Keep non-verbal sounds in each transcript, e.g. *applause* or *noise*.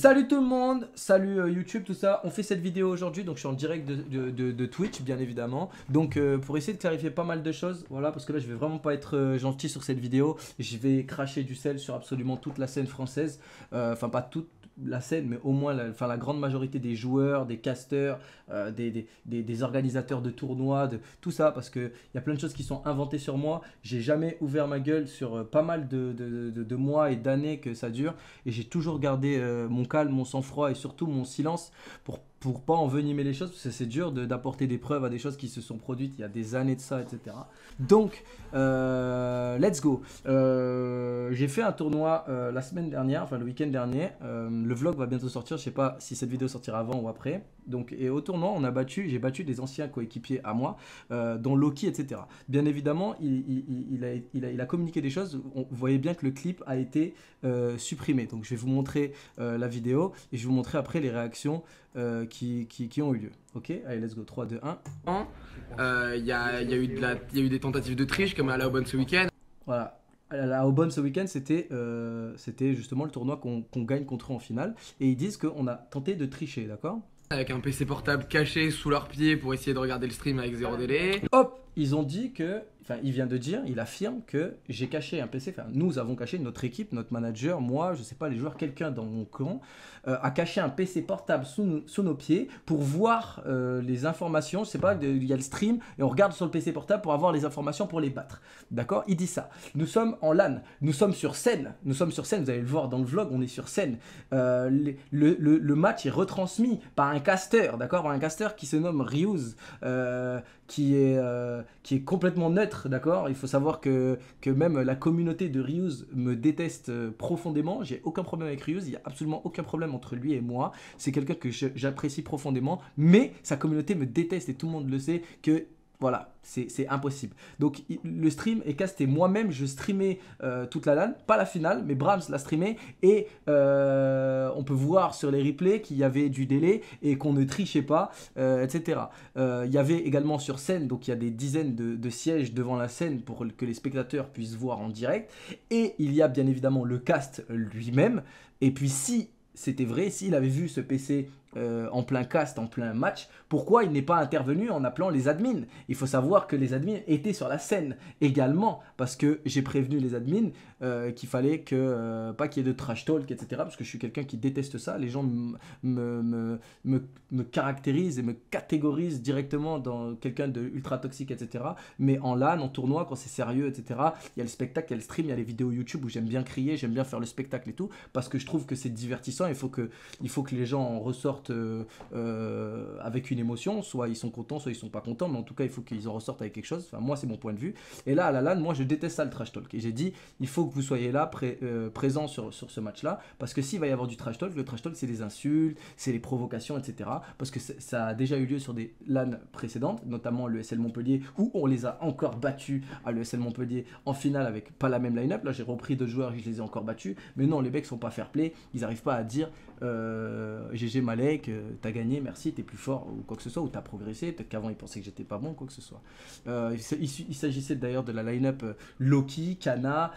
Salut tout le monde, salut euh, YouTube, tout ça. On fait cette vidéo aujourd'hui, donc je suis en direct de, Twitch, bien évidemment. Donc euh, pour essayer de clarifier pas mal de choses, voilà, parce que là je vais vraiment pas être euh, gentil sur cette vidéo. Je vais cracher du sel sur absolument toute la scène française, enfin pas toute, la scène, mais au moins la, enfin, la grande majorité des joueurs, des casteurs, euh, des, organisateurs de tournois, de tout ça, parce qu'il y a plein de choses qui sont inventées sur moi. J'ai jamais ouvert ma gueule sur euh, pas mal de, mois et d'années que ça dure, et j'ai toujours gardé euh, mon calme, mon sang-froid et surtout mon silence pour pour pas envenimer les choses, parce que c'est dur d'apporter des preuves à des choses qui se sont produites il y a des années de ça, etc. Donc, let's go. Euh, j'ai fait un tournoi euh, la semaine dernière, enfin le week-end dernier. Euh, le vlog va bientôt sortir. Je sais pas si cette vidéo sortira avant ou après. Donc, et au tournoi, on a battu, j'ai battu des anciens coéquipiers à moi, dont Loki, etc. Bien évidemment, il, a, communiqué des choses. Vous voyez bien que le clip a été supprimé. Donc, je vais vous montrer la vidéo et je vais vous montrer après les réactions qui, ont eu lieu. Ok, allez, let's go. 3, 2, 1. Il y, a, eu des tentatives de triche comme à la ce week-end. Voilà. la Aubonne ce week-end, c'était euh, justement le tournoi qu'on gagne contre eux en finale. Et ils disent qu'on a tenté de tricher, d'accord Avec un PC portable caché sous leurs pieds pour essayer de regarder le stream avec zéro délai. Hop Ils ont dit que il vient de dire, il affirme que j'ai caché un PC. Enfin, nous avons caché notre équipe, notre manager, moi, je sais pas, les joueurs, quelqu'un dans mon camp euh, a caché un PC portable sous, nos pieds pour voir euh, les informations. Je sais pas, il y a le stream et on regarde sur le PC portable pour avoir les informations pour les battre. D'accord Il dit ça. Nous sommes en LAN, nous sommes sur scène, nous sommes sur scène. Vous allez le voir dans le vlog, on est sur scène. Euh, le, match est retransmis par un caster, d'accord, un caster qui se nomme Ryuz, qui est qui est complètement neutre d'accord Il faut savoir que, que même la communauté de Ryuz me déteste euh, profondément. J'ai aucun problème avec Ryuz, il n'y a absolument aucun problème entre lui et moi. C'est quelqu'un que j'apprécie profondément, mais sa communauté me déteste et tout le monde le sait que voilà, c'est impossible. Donc le stream est casté. Moi-même, je streamais euh, toute la LAN, pas la finale, mais Brahms l'a streamé. Et euh, on peut voir sur les replays qu'il y avait du délai et qu'on ne trichait pas, euh, etc. Il y avait également sur scène, donc il y a des dizaines de, de, sièges devant la scène pour que les spectateurs puissent voir en direct. Et il y a bien évidemment le cast lui-même. Et puis si c'était vrai, s'il avait vu ce PC euh, en plein cast, en plein match, pourquoi il n'est pas intervenu en appelant les admins Il faut savoir que les admins étaient sur la scène également, parce que j'ai prévenu les admins euh, qu'il fallait que euh, pas qu'il y ait de trash talk, etc. Parce que je suis quelqu'un qui déteste ça. Les gens me, me, caractérisent et me catégorisent directement dans quelqu'un de ultra toxique, etc. Mais en LAN, en tournoi, quand c'est sérieux, etc. Il y a le spectacle, il y a le stream, il y a les vidéos YouTube où j'aime bien crier, j'aime bien faire le spectacle et tout, parce que je trouve que c'est divertissant. Il faut que, il faut que les gens en ressortent euh, euh, avec une émotion, soit ils sont contents, soit ils sont pas contents, mais en tout cas, il faut qu'ils en ressortent avec quelque chose. Enfin, moi, c'est mon point de vue. Et là, à la LAN, moi, je déteste ça le trash talk. Et j'ai dit, il faut que vous soyez là, euh, présent sur, sur ce match-là, parce que s'il va y avoir du trash talk, le trash talk, c'est des insultes, c'est les provocations, etc. Parce que ça a déjà eu lieu sur des LAN précédentes, notamment le SL Montpellier, où on les a encore battus à l'ESL Montpellier en finale avec pas la même line-up. Là, j'ai repris deux joueurs et je les ai encore battus. Mais non, les mecs sont pas fair play, ils n'arrivent pas à dire GG euh, Malek, euh, t'as gagné, merci, t'es plus fort ou quoi que ce soit, ou t'as progressé, peut-être qu'avant ils pensaient que j'étais pas bon, quoi que ce soit. Euh, il, s'agissait d'ailleurs de la line-up Loki, Kana,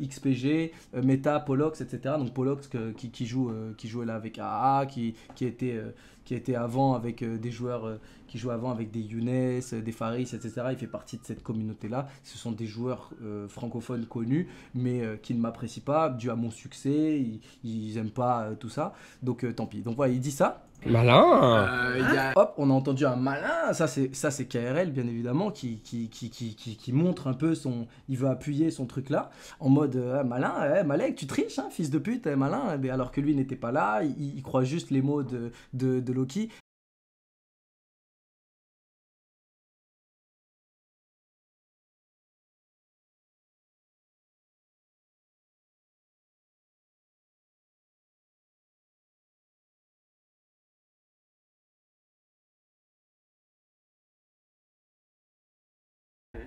XPG, Meta, Polox, etc. Donc Polox qui, joue, qui jouait là avec AA, qui, qui était qui était avant avec euh, des joueurs euh, qui jouaient avant avec des Younes, euh, des Faris, etc. Il fait partie de cette communauté-là. Ce sont des joueurs francophones connus, mais qui ne m'apprécient pas dû à mon succès. Ils, n'aiment pas tout ça. Donc tant pis. Donc voilà, il dit ça. Malin euh, hein Hop, on a entendu un malin Ça, c'est, ça, c'est KRL, bien évidemment, qui qui, qui, qui, montre un peu son... Il veut appuyer son truc-là, en mode euh, ah, malin, eh, tu triches, hein, fils de pute, eh, malin !» Alors que lui n'était pas là, il, croit juste les mots de, de Loki,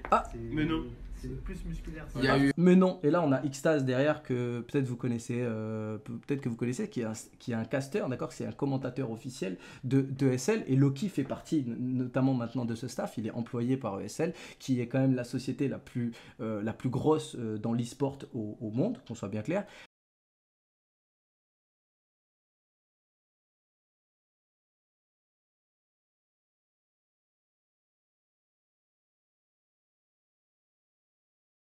Ah Mais non c'est plus musculaire. Ah. Mais non, et là on a Xtase derrière que peut-être vous connaissez, euh, peut-être que vous connaissez, qui est un, qui d'accord, c'est un commentateur officiel de, et Loki fait partie notamment maintenant de ce staff. Il est employé par ESL, qui est quand même la société la plus, euh, la plus grosse euh, dans l'e-sport au, au, monde, qu'on soit bien clair.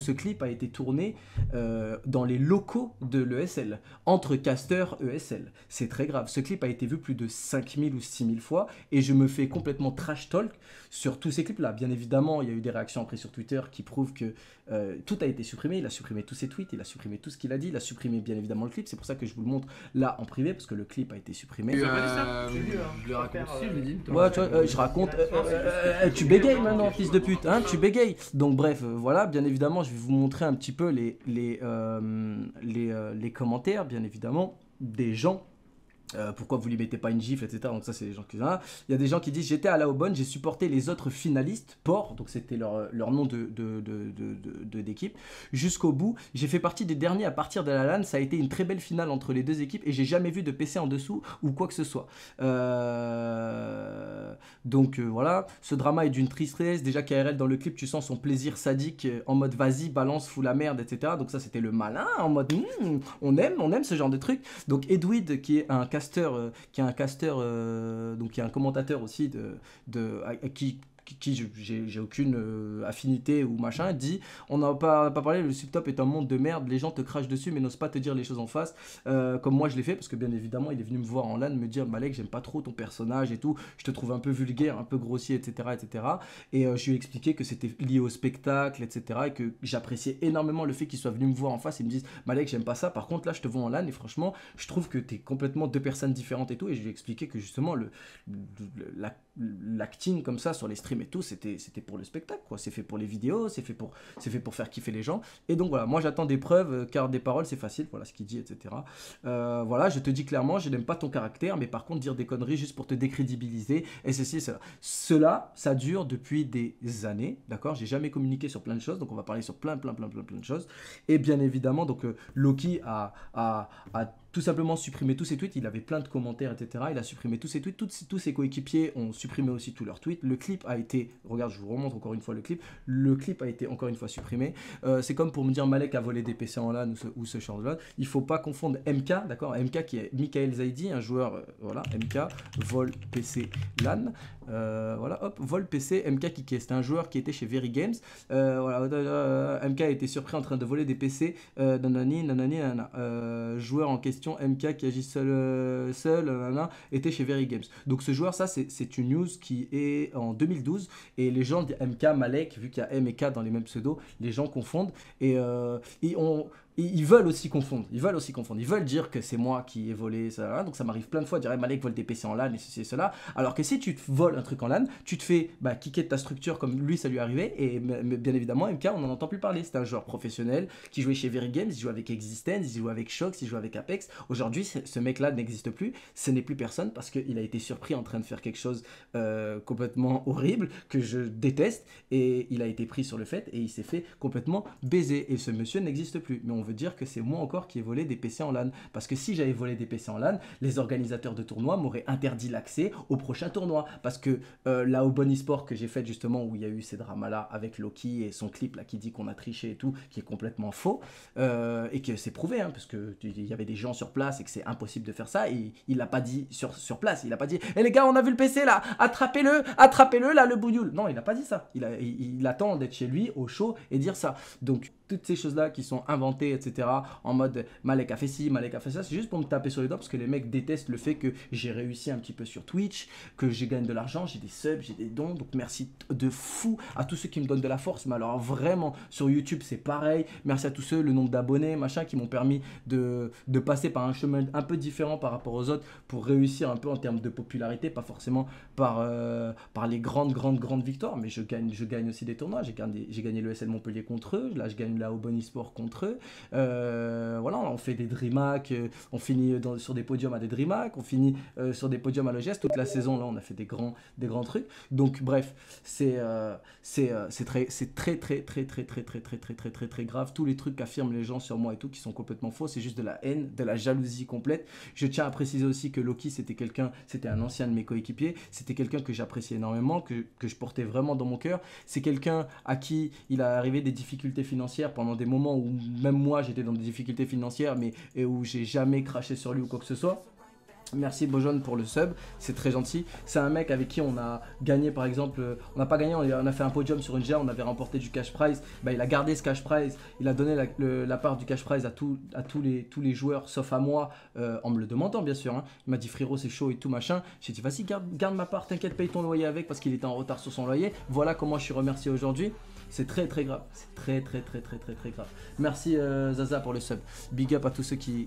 ce clip a été tourné euh, dans les locaux de l'ESL, entre casteurs ESL. C'est très grave. Ce clip a été vu plus de 5000 ou 6000 fois et je me fais complètement trash talk sur tous ces clips-là. Bien évidemment, il y a eu des réactions après sur Twitter qui prouvent que euh, tout a été supprimé, il a supprimé tous ses tweets, il a supprimé tout ce qu'il a dit, il a supprimé bien évidemment le clip, c'est pour ça que je vous le montre là en privé, parce que le clip a été supprimé. je raconte je tu raconte, tu bégayes maintenant, fils de pute, hein, tu bégayes. Donc bref, euh, voilà, bien évidemment, je vais vous montrer un petit peu les, les, euh, les commentaires, bien évidemment, des gens euh, pourquoi vous lui mettez pas une gifle, etc. Donc ça, c'est les gens qui... Hein. Il y a des gens qui disent, j'étais à la Aubonne, j'ai supporté les autres finalistes, Port, donc c'était leur, leur, nom d'équipe, de, de, de, jusqu'au bout. J'ai fait partie des derniers à partir de la LAN, ça a été une très belle finale entre les deux équipes, et j'ai jamais vu de PC en dessous ou quoi que ce soit. Euh, donc euh, voilà, ce drama est d'une tristesse. Déjà, KRL, dans le clip, tu sens son plaisir sadique en mode, vas-y, balance, fous la merde, etc. Donc ça, c'était le malin, en mode, hmm, on aime, on aime ce genre de truc. Donc Edwid, qui est un euh, qui est un caster euh, donc qui est un commentateur aussi de, de qui qui j'ai aucune euh, affinité ou machin, dit on n'a pas, pas, parlé, le subtop est un monde de merde, les gens te crachent dessus mais n'osent pas te dire les choses en face, euh, comme moi je l'ai fait, parce que bien évidemment il est venu me voir en LAN, me dire Malek, j'aime pas trop ton personnage et tout, je te trouve un peu vulgaire, un peu grossier, etc. etc. Et euh, je lui ai expliqué que c'était lié au spectacle, etc. et que j'appréciais énormément le fait qu'il soit venu me voir en face et me dise Malek, j'aime pas ça, par contre là je te vois en LAN et franchement je trouve que t'es complètement deux personnes différentes et tout, et je lui ai expliqué que justement le, l'acting comme ça sur les streams mais tout, c'était pour le spectacle, quoi. C'est fait pour les vidéos, c'est fait, pour, fait pour faire kiffer les gens. Et donc voilà, moi j'attends des preuves, euh, car des paroles, c'est facile, voilà ce qu'il dit, etc. Euh, voilà, je te dis clairement, je n'aime pas ton caractère, mais par contre, dire des conneries juste pour te décrédibiliser, et ceci, et cela. Cela, ça dure depuis des années, d'accord J'ai jamais communiqué sur plein de choses, donc on va parler sur plein, plein, plein, plein, plein de choses. Et bien évidemment, donc euh, Loki a, a, a tout simplement supprimer tous ses tweets. Il avait plein de commentaires, etc. Il a supprimé tous ses tweets. tous ses coéquipiers ont supprimé aussi tous leurs tweets. Le clip a été, regarde, je vous remonte encore une fois le clip. Le clip a été encore une fois supprimé. Euh, c'est comme pour me dire Malek a volé des PC en LAN ou ce, genre de Il faut pas confondre MK, d'accord MK qui est Michael Zaidi, un joueur, euh, voilà, MK, vol PC LAN. Euh, voilà, hop, vol PC, MK qui, est un joueur qui était chez Very Games. voilà, MK a été surpris en train de voler des PC. nanani, nanani, nanana, joueur en question MK qui agit seul, euh, seul euh, était chez Very Games. Donc ce joueur, ça, c'est une news qui est en 2012. Et les gens, MK, Malek, vu qu'il y a M et K dans les mêmes pseudos, les gens confondent. Et, ils euh, ont ils veulent aussi confondre. Ils veulent aussi confondre. Ils veulent dire que c'est moi qui ai volé ça. Hein. donc ça m'arrive plein de fois je dire eh, Malek vole des PC en LAN et ceci et cela. Alors que si tu te voles un truc en LAN, tu te fais bah, kicker de ta structure comme lui ça lui arrivait. Et bien évidemment, MK, on n'en entend plus parler. C'était un joueur professionnel qui jouait chez Very Games, il jouait avec Existence, il jouait avec Shox, il jouait avec Apex. Aujourd'hui, ce mec-là n'existe plus. Ce n'est plus personne parce qu'il a été surpris en train de faire quelque chose euh, complètement horrible que je déteste. Et il a été pris sur le fait et il s'est fait complètement baiser. Et ce monsieur n'existe plus. Mais on veut dire que c'est moi encore qui ai volé des PC en LAN. Parce que si j'avais volé des PC en LAN, les organisateurs de tournois m'auraient interdit l'accès au prochain tournoi. Parce que euh, là, au Bon eSport que j'ai fait justement, où il y a eu ces dramas-là avec Loki et son clip là qui dit qu'on a triché et tout, qui est complètement faux, euh, et que c'est prouvé, hein, parce qu'il y avait des gens sur place et que c'est impossible de faire ça, et il l'a pas dit sur, sur place, il a pas dit Eh les gars, on a vu le PC là, attrapez-le, attrapez-le là, le bouilloule. Non, il n'a pas dit ça. Il, il attend d'être chez lui, au chaud, et dire ça. Donc, toutes ces choses-là qui sont inventées etc. En mode Malek a fait ci, Malek a fait ça. C'est juste pour me taper sur les dents parce que les mecs détestent le fait que j'ai réussi un petit peu sur Twitch, que j'ai gagne de l'argent, j'ai des subs, j'ai des dons. Donc merci de fou à tous ceux qui me donnent de la force. Mais alors vraiment, sur YouTube, c'est pareil. Merci à tous ceux, le nombre d'abonnés, machin, qui m'ont permis de, passer par un chemin un peu différent par rapport aux autres pour réussir un peu en termes de popularité, pas forcément par, euh, par les grandes, grandes, grandes victoires, mais je gagne, je gagne aussi des tournois. J'ai gagné, gagné le SL Montpellier contre eux, là je gagne la Aubonne Sport contre eux, voilà, on fait des DreamHack, on finit sur des podiums à des DreamHack, on finit sur des podiums à Logest. Toute la saison, là, on a fait des grands, des grands trucs. Donc, bref, c'est c'est très, très, très, très, très, très, très, très, très, très, très, très grave. Tous les trucs qu'affirment les gens sur moi et tout qui sont complètement faux, c'est juste de la haine, de la jalousie complète. Je tiens à préciser aussi que Loki, c'était quelqu'un, c'était un ancien de mes coéquipiers, c'était quelqu'un que j'appréciais énormément, que, je portais vraiment dans mon cœur. C'est quelqu'un à qui il a arrivé des difficultés financières pendant des moments où même moi j'étais dans des difficultés financières, mais et où j'ai jamais craché sur lui ou quoi que ce soit. Merci Bojon pour le sub, c'est très gentil. C'est un mec avec qui on a gagné par exemple, euh, on n'a pas gagné, on a fait un podium sur une GA, on avait remporté du cash prize. Bah, il a gardé ce cash prize, il a donné la, part du cash prize à, tous, à tous, les, tous les joueurs sauf à moi euh, en me le demandant bien sûr. Hein. Il m'a dit frérot c'est chaud et tout machin. J'ai dit vas-y garde, garde ma part, t'inquiète paye ton loyer avec parce qu'il était en retard sur son loyer. Voilà comment je suis remercié aujourd'hui. C'est très très grave. C'est très très très très très très grave. Merci euh, Zaza pour le sub. Big up à tous ceux euh,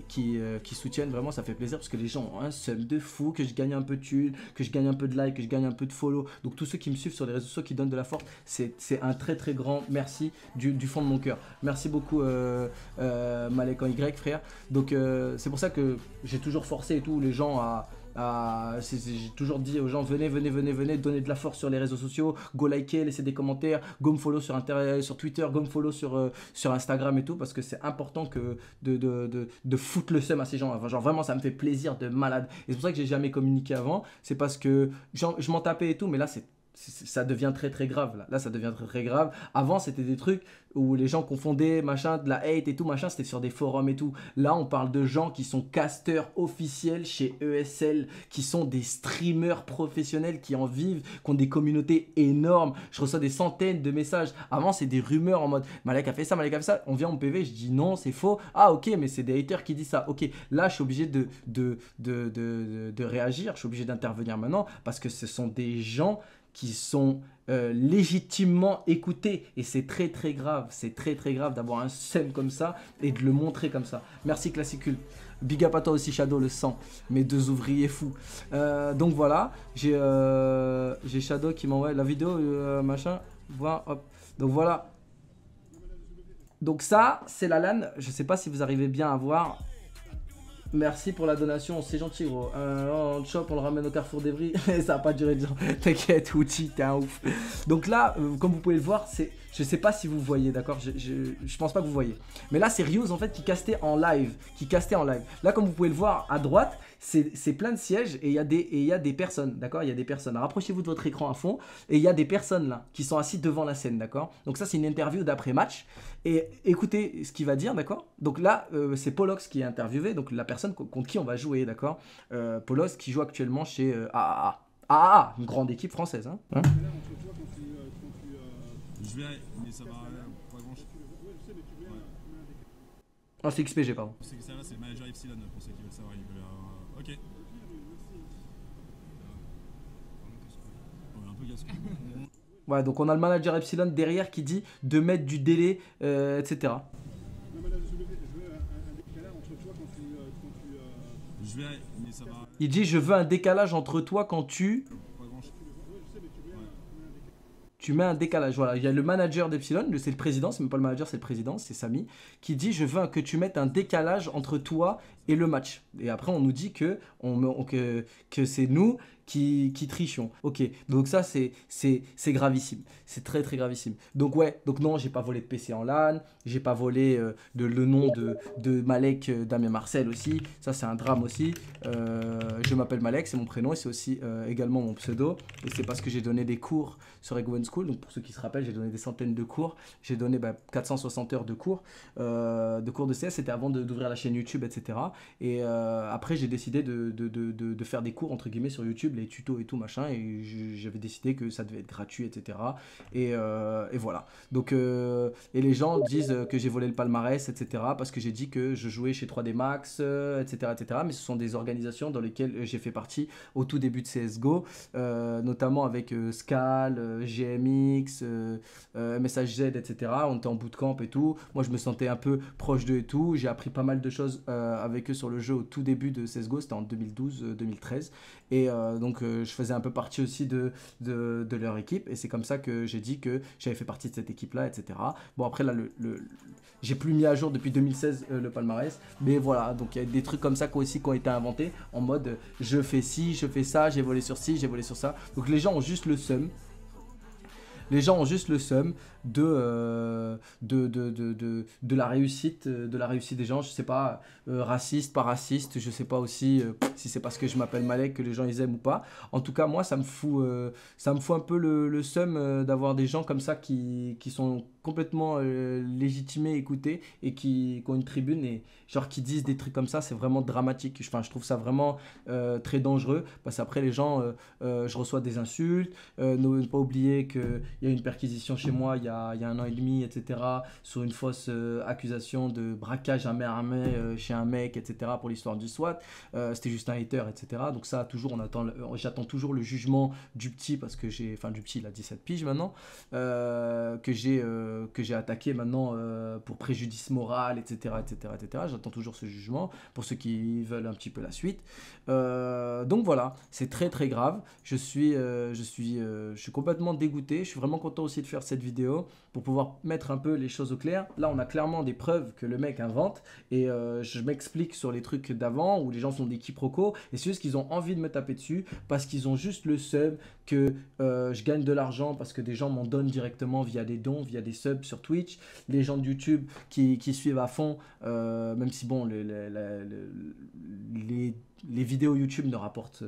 qui, soutiennent. Vraiment, ça fait plaisir parce que les gens ont un sub de fou, que je gagne un peu de thunes, que je gagne un peu de like, que je gagne un peu de follow. Donc tous ceux qui me suivent sur les réseaux sociaux, qui donnent de la force, c'est un très très grand merci du, fond de mon cœur. Merci beaucoup euh, euh Malek Y, frère. Donc c'est pour ça que j'ai toujours forcé et les gens à ah, j'ai toujours dit aux gens venez, venez, venez, venez, donnez de la force sur les réseaux sociaux, go liker, laissez des commentaires, go me follow sur, sur Twitter, go me follow euh, sur, Instagram et tout, parce que c'est important que de, de, foutre le seum à ces gens. genre vraiment, ça me fait plaisir de malade. Et c'est pour ça que j'ai jamais communiqué avant. C'est parce que je m'en tapais et tout, mais là, c'est ça devient très très grave là. là ça devient très très grave avant c'était des trucs où les gens confondaient machin de la hate et tout machin c'était sur des forums et tout là on parle de gens qui sont casteurs officiels chez ESL qui sont des streamers professionnels qui en vivent qui ont des communautés énormes je reçois des centaines de messages avant c'est des rumeurs en mode Malek a fait ça Malek a fait ça on vient en PV je dis non c'est faux ah ok mais c'est des haters qui disent ça ok là je suis obligé de de, de, de, de réagir je suis obligé d'intervenir maintenant parce que ce sont des gens qui sont euh, légitimement écoutés. Et c'est très très grave, c'est très très grave d'avoir un scène comme ça et de le montrer comme ça. Merci Classicule. Big up toi aussi Shadow, le sang. Mes deux ouvriers fous. Euh, donc voilà, euh, j'ai Shadow qui m'envoie la vidéo, machin. Voilà, Donc voilà. Donc ça, c'est la LAN. Je sais pas si vous arrivez bien à voir. Merci pour la donation, c'est gentil gros. On on chope, on le ramène au carrefour d'Evry. *laughs* ça va pas duré, de T'inquiète, Outi, t'es un ouf. Donc là, euh, comme vous pouvez le voir, c'est je sais pas si vous voyez, d'accord je, je, je, pense pas que vous voyez. Mais là, c'est Rios en fait qui castait en live. Qui castait en live. Là, comme vous pouvez le voir à droite, c'est plein de sièges et il y, a des, y a des personnes, d'accord Il y a des personnes. Rapprochez-vous de votre écran à fond et il y a des personnes là qui sont assises devant la scène, d'accord Donc, ça, c'est une interview d'après-match. Et écoutez ce qu'il va dire, d'accord Donc là, euh, c'est Polox qui est interviewé, donc la personne contre qui on va jouer, d'accord euh, Polox qui joue actuellement chez AAA. Euh, AAA, une grande équipe française. hein je vais, mais ça va pas grand chose. Ah, c'est XPG, pardon. C'est ça c'est le manager Epsilon pour ceux qui veulent savoir. Il ok. Ouais, un peu *laughs* Ouais, donc on a le manager Epsilon derrière qui dit de mettre du délai, euh, etc. Il dit je veux un décalage entre toi quand tu tu mets un décalage. Voilà, il y a le manager d'Epsilon, c'est le président, c'est même pas le manager, c'est le président, c'est Samy, qui dit je veux que tu mettes un décalage entre toi et le match. Et après, on nous dit que, on, que c'est nous qui, qui trichons. Hein. Ok, donc ça c'est c'est gravissime, c'est très très gravissime. Donc ouais, donc non, j'ai pas volé de PC en LAN, j'ai pas volé euh, de, le nom de, Malek euh, Damien Marcel aussi, ça c'est un drame aussi. Euh, je m'appelle Malek, c'est mon prénom et c'est aussi également mon pseudo. Et c'est parce que j'ai donné des cours sur Egwen School, donc pour ceux qui se rappellent, j'ai donné des centaines de cours, j'ai donné 460 bah, heures de cours, de cours de CS, c'était avant d'ouvrir la chaîne YouTube, etc. Et après j'ai décidé de, faire des cours entre guillemets sur YouTube tutos et tout machin, et j'avais décidé que ça devait être gratuit, etc. Et, euh, et voilà. Donc, euh, et les gens disent que j'ai volé le palmarès, etc. Parce que j'ai dit que je jouais chez 3D Max, etc., euh, etc. Mais ce sont des organisations dans lesquelles j'ai fait partie au tout début de CSGO, notamment avec Scal, GMX, MSHZ, etc. On était en bootcamp et tout. Moi, je me sentais un peu proche d'eux et tout. J'ai appris pas mal de choses avec eux sur le jeu au tout début de CSGO, c'était en 2012-2013. Et donc euh, je faisais un peu partie aussi de, de, leur équipe et c'est comme ça que j'ai dit que j'avais fait partie de cette équipe là etc bon après là le, j'ai plus mis à jour depuis 2016 euh, le palmarès mais voilà donc il y a des trucs comme ça qui aussi qui ont été inventés en mode je fais ci je fais ça j'ai volé sur ci j'ai volé sur ça donc les gens ont juste le seum les gens ont juste le seum euh, de, de, la réussite, euh, de la réussite des gens. Je sais pas, euh, raciste, pas raciste, je sais pas aussi si c'est parce que je m'appelle Malek que les gens ils aiment ou pas. En tout cas, moi, ça me fout, ça me fout un peu le, le seum d'avoir des gens comme ça qui, sont complètement légitimés, écoutés et qui, ont une tribune et genre qui disent des trucs comme ça, c'est vraiment dramatique. je trouve ça vraiment très dangereux parce qu'après, les gens, je reçois des insultes. ne pas oublier qu'il y a une perquisition chez moi il y a il y a un an et demi, etc., sur une fausse euh, accusation de braquage à main armée euh, chez un mec, etc., pour l'histoire du SWAT. Euh, c'était juste un hater, etc. Donc ça, toujours, on attend, j'attends toujours le jugement du petit, parce que j'ai, enfin du petit, il a 17 piges maintenant, que j'ai que j'ai attaqué maintenant pour préjudice moral, etc., etc., etc. J'attends toujours ce jugement pour ceux qui veulent un petit peu la suite. donc voilà, c'est très très grave. Je suis, je suis, je suis complètement dégoûté. Je suis vraiment content aussi de faire cette vidéo pour pouvoir mettre un peu les choses au clair. Là, on a clairement des preuves que le mec invente et euh, je m'explique sur les trucs d'avant où les gens sont des quiproquos et c'est juste qu'ils ont envie de me taper dessus parce qu'ils ont juste le sub que euh, je gagne de l'argent parce que des gens m'en donnent directement via des dons, via des subs sur Twitch, les gens de YouTube qui, suivent à fond, euh, même si bon, les, les vidéos YouTube ne rapportent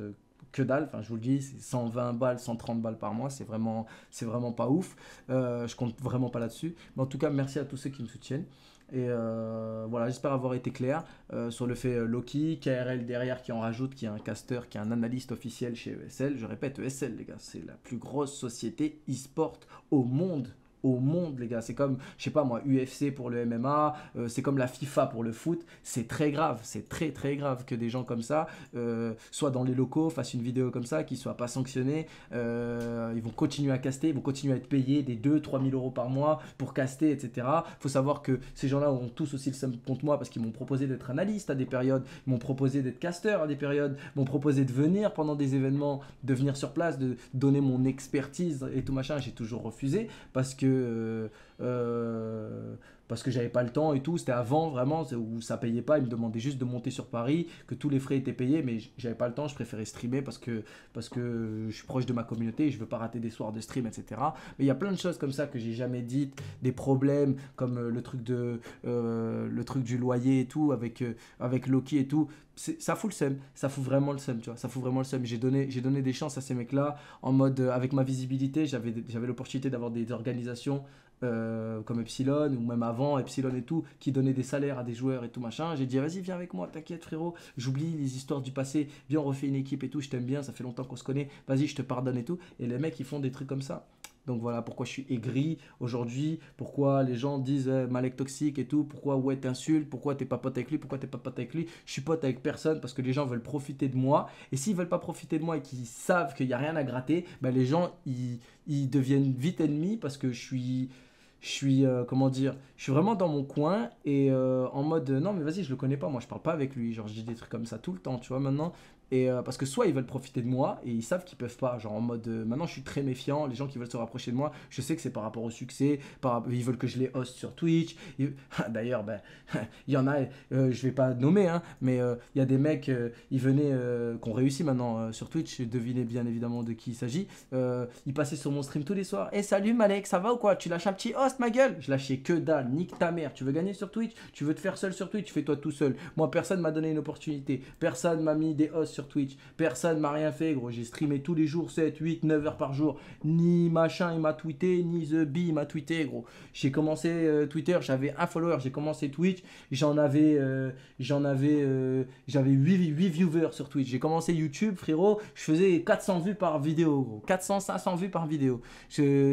que dalle. Enfin, je vous le dis, c'est 120 balles, 130 balles par mois. C'est vraiment, c'est vraiment pas ouf. Euh, je compte vraiment pas là-dessus. Mais en tout cas, merci à tous ceux qui me soutiennent. Et euh, voilà, j'espère avoir été clair euh, sur le fait Loki, KRL derrière qui en rajoute, qui est un caster, qui est un analyste officiel chez ESL. Je répète, ESL, les gars, c'est la plus grosse société e-sport au monde au monde, les gars. C'est comme, je sais pas moi, UFC pour le MMA, euh, c'est comme la FIFA pour le foot. C'est très grave, c'est très très grave que des gens comme ça euh, soient dans les locaux, fassent une vidéo comme ça, qu'ils soient pas sanctionnés. Euh, ils vont continuer à caster, ils vont continuer à être payés des 2-3 000 euros par mois pour caster, etc. Faut savoir que ces gens-là ont tous aussi le seum contre moi parce qu'ils m'ont proposé d'être analyste à des périodes, ils m'ont proposé d'être casteur à des périodes, m'ont proposé de venir pendant des événements, de venir sur place, de donner mon expertise et tout machin. J'ai toujours refusé parce que euh, euh parce que j'avais pas le temps et tout. C'était avant vraiment où ça payait pas. Ils me demandaient juste de monter sur Paris, que tous les frais étaient payés, mais j'avais pas le temps. Je préférais streamer parce que, parce que je suis proche de ma communauté et je veux pas rater des soirs de stream, etc. Mais il y a plein de choses comme ça que j'ai jamais dites, des problèmes comme euh, le truc, de, euh, le truc du loyer et tout, avec, euh, avec Loki et tout. Ça fout le seum, ça fout vraiment le seum, tu vois. Ça fout vraiment le seum. J'ai donné, donné des chances à ces mecs-là en mode, avec ma visibilité, j'avais l'opportunité d'avoir des organisations euh, comme Epsilon, ou même avant Epsilon et tout, qui donnait des salaires à des joueurs et tout machin. J'ai dit, vas-y, viens avec moi, t'inquiète frérot, j'oublie les histoires du passé, viens, on refait une équipe et tout, je t'aime bien, ça fait longtemps qu'on se connaît, vas-y, je te pardonne et tout. Et les mecs, ils font des trucs comme ça. Donc voilà pourquoi je suis aigri aujourd'hui, pourquoi les gens disent eh, Malek toxique et tout, pourquoi ouais t'insultes, pourquoi t'es pas pote avec lui, pourquoi t'es pas pote avec lui. Je suis pote avec personne parce que les gens veulent profiter de moi. Et s'ils veulent pas profiter de moi et qu'ils savent qu'il n'y a rien à gratter, ben, les gens ils, deviennent vite ennemis parce que je suis je suis euh, comment dire je suis vraiment dans mon coin et euh, en mode non mais vas-y je le connais pas moi je parle pas avec lui genre je dis des trucs comme ça tout le temps tu vois maintenant euh, parce que soit ils veulent profiter de moi et ils savent qu'ils peuvent pas. Genre en mode euh, maintenant je suis très méfiant, les gens qui veulent se rapprocher de moi, je sais que c'est par rapport au succès, ils veulent que je les host sur Twitch. *laughs* Ah, d'ailleurs, ben, *laughs* il y en a, euh, je vais pas nommer, hein, mais il y a des mecs, ils venaient, qu'on réussit maintenant sur Twitch, devinez bien évidemment de qui il s'agit. ils passaient sur mon stream tous les soirs. Et eh, salut Malek, ça va ou quoi Tu lâches un petit host ma gueule Je lâchais que dalle, nique ta mère. Tu veux gagner sur Twitch Tu veux te faire seul sur Twitch Fais-toi tout seul. Moi personne m'a donné une opportunité, personne m'a mis des hosts sur Twitch. Personne m'a rien fait, gros. J'ai streamé tous les jours 7, 8, 9 heures par jour. Ni machin, il m'a tweeté, ni The B, il m'a tweeté, gros. J'ai commencé euh, Twitter, j'avais un follower. J'ai commencé Twitch, j'en avais, euh, j'en avais, euh, j'avais 8, 8 viewers sur Twitch. J'ai commencé YouTube, frérot. Je faisais 400 vues par vidéo, gros. 400, 500 vues par vidéo.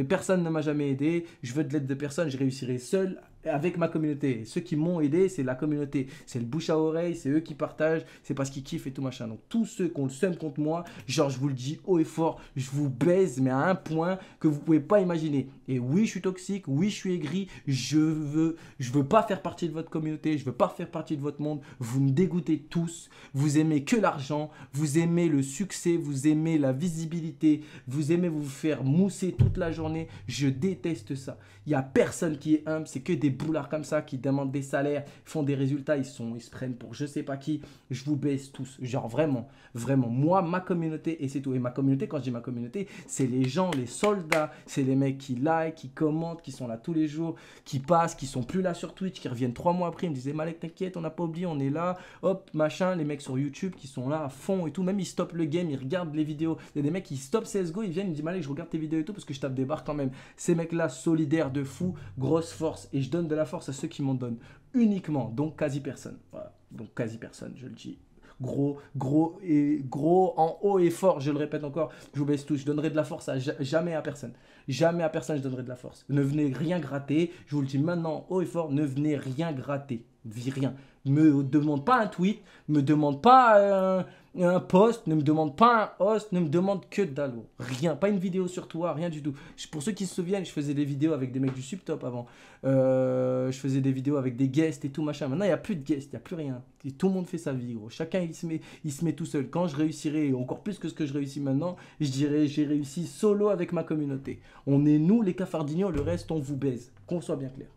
personne ne m'a jamais aidé. Je veux de l'aide de personne. Je réussirai seul avec ma communauté. Ceux qui m'ont aidé, c'est la communauté. C'est le bouche à oreille, c'est eux qui partagent, c'est parce qu'ils kiffent et tout machin. Donc tous ceux qui ont le seum contre moi, genre je vous le dis haut et fort, je vous baise, mais à un point que vous pouvez pas imaginer. Et oui, je suis toxique, oui, je suis aigri, je veux, je veux pas faire partie de votre communauté, je veux pas faire partie de votre monde. Vous me dégoûtez tous, vous aimez que l'argent, vous aimez le succès, vous aimez la visibilité, vous aimez vous faire mousser toute la journée. Je déteste ça. Il n'y a personne qui est humble. C'est que des boulards comme ça qui demandent des salaires, font des résultats. Ils, sont, ils se prennent pour je sais pas qui. Je vous baisse tous. Genre vraiment, vraiment. Moi, ma communauté, et c'est tout. Et ma communauté, quand je dis ma communauté, c'est les gens, les soldats. C'est les mecs qui like, qui commentent, qui sont là tous les jours, qui passent, qui sont plus là sur Twitch, qui reviennent trois mois après. Ils me disaient eh, Malek, t'inquiète, on n'a pas oublié, on est là. Hop, machin. Les mecs sur YouTube qui sont là à fond et tout. Même ils stoppent le game, ils regardent les vidéos. Il y a des mecs qui stoppent CSGO, ils viennent, ils me disent Malek, je regarde tes vidéos et tout parce que je tape des barres quand même. Ces mecs-là, solidaires fou, grosse force, et je donne de la force à ceux qui m'en donnent, uniquement, donc quasi personne. Voilà. Donc quasi personne, je le dis gros, gros et gros en haut et fort. Je le répète encore, je vous baisse tout. Je donnerai de la force à jamais à personne. Jamais à personne je donnerai de la force. Ne venez rien gratter. Je vous le dis maintenant haut et fort, ne venez rien gratter. Rien. Me demande pas un tweet, me demande pas un euh, un poste ne me demande pas un host, ne me demande que dalle. Rien, pas une vidéo sur toi, rien du tout. pour ceux qui se souviennent, je faisais des vidéos avec des mecs du subtop avant. Euh, je faisais des vidéos avec des guests et tout machin. Maintenant, il n'y a plus de guests, il n'y a plus rien. tout le monde fait sa vie, Chacun, il se, met, il se met tout seul. Quand je réussirai, encore plus que ce que je réussis maintenant, je dirais, j'ai réussi solo avec ma communauté. On est nous, les cafardignons, le reste, on vous baise. Qu'on soit bien clair.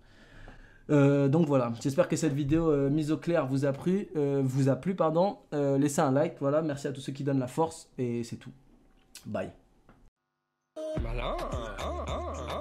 Euh, donc voilà, j'espère que cette vidéo euh, mise au clair vous a plu. Euh, vous a plu pardon. laissez un like, voilà. Merci à tous ceux qui donnent la force et c'est tout. Bye. Hein, hein, hein.